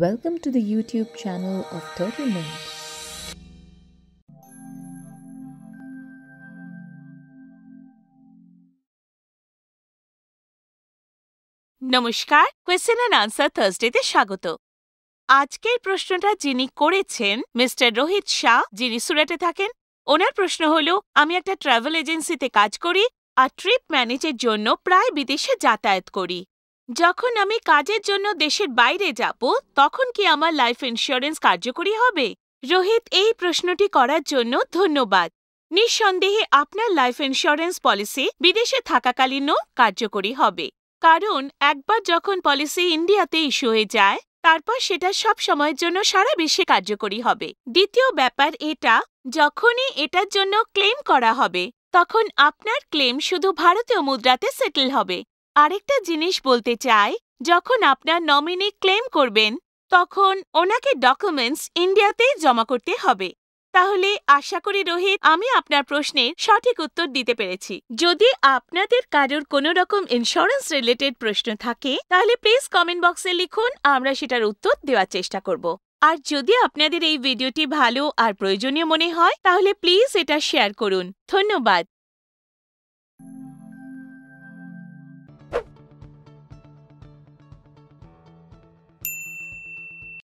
Welcome to the YouTube channel of Turtle Mint. নমস্কার question and answer থার্সডেতে স্বাগত আজকের প্রশ্নটা যিনি করেছেন মিস্টার রোহিত শাহ যিনি সুরাটে থাকেন ওনার প্রশ্ন হল আমি একটা ট্র্যাভেল এজেন্সিতে কাজ করি আর ট্রিপ ম্যানেজের জন্য প্রায় বিদেশে যাতায়াত করি যখন আমি কাজের জন্য দেশের বাইরে যাব তখন কি আমার লাইফ ইন্স্যুরেন্স কার্যকরী হবে রোহিত এই প্রশ্নটি করার জন্য ধন্যবাদ নিঃসন্দেহে আপনার লাইফ ইন্স্যুরেন্স পলিসি বিদেশে থাকাকালীনও কার্যকরী হবে কারণ একবার যখন পলিসি ইন্ডিয়াতে ইস্যু হয়ে যায় তারপর সেটা সব সময়ের জন্য সারা বিশ্বে কার্যকরী হবে দ্বিতীয় ব্যাপার এটা যখনই এটার জন্য ক্লেম করা হবে তখন আপনার ক্লেম শুধু ভারতীয় মুদ্রাতে সেটেল হবে আরেকটা জিনিস বলতে চাই যখন আপনার নমিনি ক্লেম করবেন তখন ওনাকে ডকুমেন্টস ইন্ডিয়াতেই জমা করতে হবে তাহলে আশা করি রোহিত আমি আপনার প্রশ্নের সঠিক উত্তর দিতে পেরেছি যদি আপনাদের কারোর কোনো রকম ইন্স্যুরেন্স রিলেটেড প্রশ্ন থাকে তাহলে প্লিজ কমেন্ট বক্সে লিখুন আমরা সেটার উত্তর দেওয়ার চেষ্টা করব আর যদি আপনাদের এই ভিডিওটি ভালো আর প্রয়োজনীয় মনে হয় তাহলে প্লিজ এটা শেয়ার করুন ধন্যবাদ